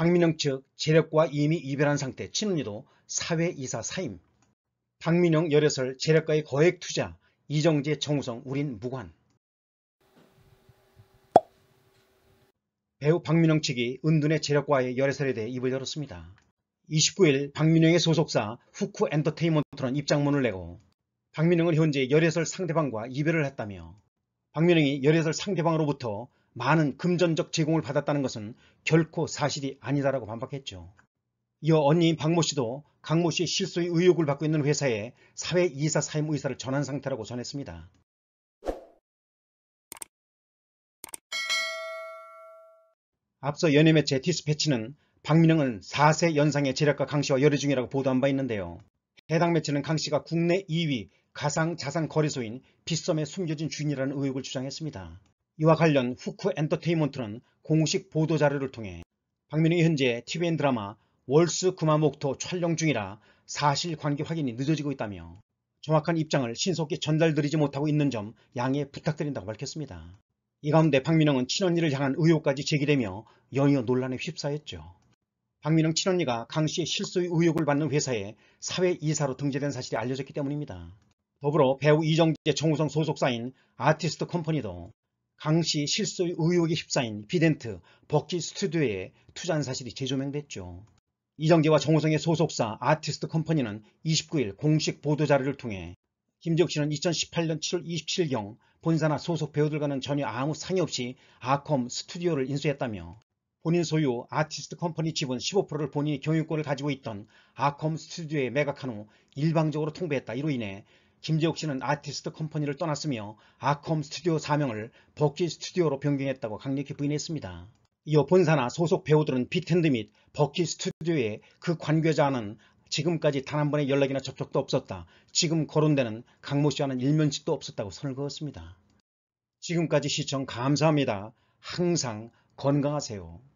박민영 측 재력과 이미 이별한 상태 친은이도 사회이사 사임 박민영 열애설 재력과의 거액 투자 이정재 정우성 우린 무관 배우 박민영 측이 은둔의 재력과의 열애설에 대해 입을 열었습니다. 29일 박민영의 소속사 후쿠 엔터테인먼트는 입장문을 내고 박민영은 현재 열애설 상대방과 이별을 했다며 박민영이 열애설 상대방으로부터 많은 금전적 제공을 받았다는 것은 결코 사실이 아니다라고 반박했죠. 이어 언니인 박모 씨도 강모 씨의 실소의 의혹을 받고 있는 회사에 사회이사 사임 의사를 전한 상태라고 전했습니다. 앞서 연예매체 디스패치는 박민영은 4세 연상의 재력과 강씨와 열애 중이라고 보도한 바 있는데요. 해당 매체는 강씨가 국내 2위 가상자산 거래소인 빗썸에 숨겨진 주인이라는 의혹을 주장했습니다. 이와 관련 후크 엔터테인먼트는 공식 보도자료를 통해 박민영이 현재 TVN 드라마 월스 구마목토 촬영 중이라 사실관계 확인이 늦어지고 있다며 정확한 입장을 신속히 전달드리지 못하고 있는 점 양해 부탁드린다고 밝혔습니다. 이 가운데 박민영은 친언니를 향한 의혹까지 제기되며 연이어 논란에 휩싸였죠. 박민영 친언니가 강 씨의 실수의 의혹을 받는 회사에 사회이사로 등재된 사실이 알려졌기 때문입니다. 더불어 배우 이정재 정우성 소속사인 아티스트 컴퍼니도 강씨 실소의 의혹에 휩싸인 비덴트 버키 스튜디오에 투자한 사실이 재조명됐죠. 이정재와 정호성의 소속사 아티스트 컴퍼니는 29일 공식 보도자료를 통해 김지욱 씨는 2018년 7월 27일경 본사나 소속 배우들과는 전혀 아무 상의 없이 아컴 스튜디오를 인수했다며 본인 소유 아티스트 컴퍼니 지분 15%를 본인이 경유권을 가지고 있던 아컴 스튜디오에 매각한 후 일방적으로 통보했다. 이로 인해 김재욱 씨는 아티스트 컴퍼니를 떠났으며 아컴 스튜디오 사명을 버킷 스튜디오로 변경했다고 강력히 부인했습니다. 이어 본사나 소속 배우들은 비텐드 및 버킷 스튜디오에 그 관계자는 지금까지 단 한 번의 연락이나 접촉도 없었다. 지금 거론되는 강모 씨와는 일면식도 없었다고 선을 그었습니다. 지금까지 시청 감사합니다. 항상 건강하세요.